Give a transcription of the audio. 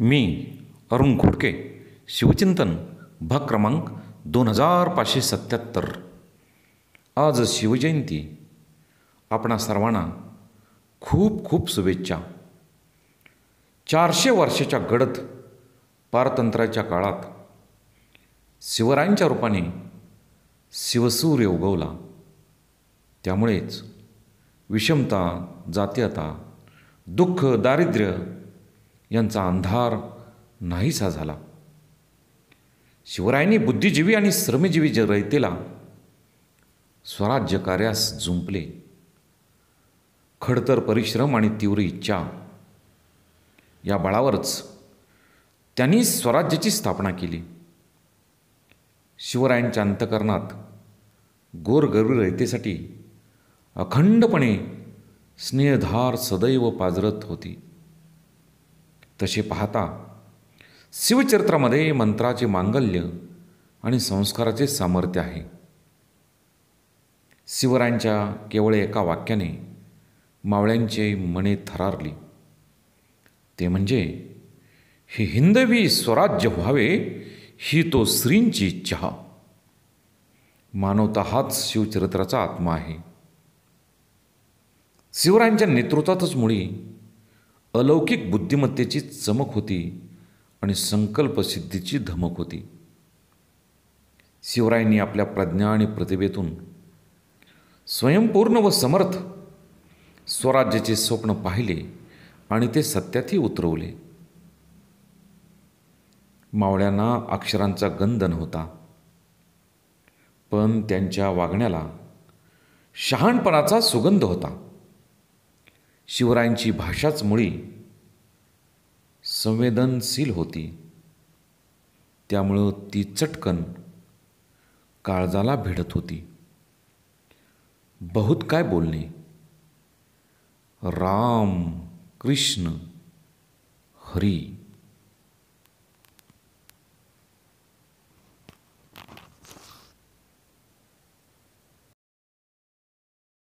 मी अरुण खोडके शिवचिंतन भाग क्रमांक दोन हजार पाचशे सत्याहत्तर आज शिवजयंती आपणा सर्वांना खूप खूप शुभेच्छा चारशे वर्षाच्या गडद पारतंत्र्याच्या काळात शिवरायांच्या रूपाने शिवसूर्य उगवला त्यामुळेच विषमता जातीयता दुःख दारिद्र्य यांचा अंधार नाहीसा झाला शिवरायांनी बुद्धिजीवी आणि श्रमजीवी रयतेला स्वराज्य कार्यास जुंपले खडतर परिश्रम आणि तीव्र इच्छा या बळावरच त्यांनी स्वराज्याची स्थापना केली शिवरायांच्या अंतकरणात गोरगरू रयतेसाठी अखंडपणे स्नेहधार सदैव पाजरत होती तसे पाहता शिवचरित्रामध्ये मंत्राचे मांगल्य आणि संस्काराचे सामर्थ्य आहे शिवरायांच्या केवळ एका वाक्याने मावळ्यांचे मने थरारली ते म्हणजे हे हिंदवी स्वराज्य व्हावे ही तो श्रींची इच्छा मानवता हाच शिवचरित्राचा आत्मा आहे शिवरायांच्या नेतृत्वातच मुळी अलौकिक बुद्धिमत्तेची चमक होती आणि संकल्पसिद्धीची धमक होती शिवरायांनी आपल्या प्रज्ञा आणि प्रतिभेतून स्वयंपूर्ण व समर्थ स्वराज्याचे स्वप्न पाहिले आणि ते सत्यातही उतरवले मावळ्यांना अक्षरांचा गंध नव्हता पण त्यांच्या वागण्याला शहाणपणाचा सुगंध होता शिवरायांची भाषाच मुळी संवेदनशील होती त्यामुळं ती चटकन काळजाला भिडत होती बहुत काय बोलणे राम कृष्ण हरी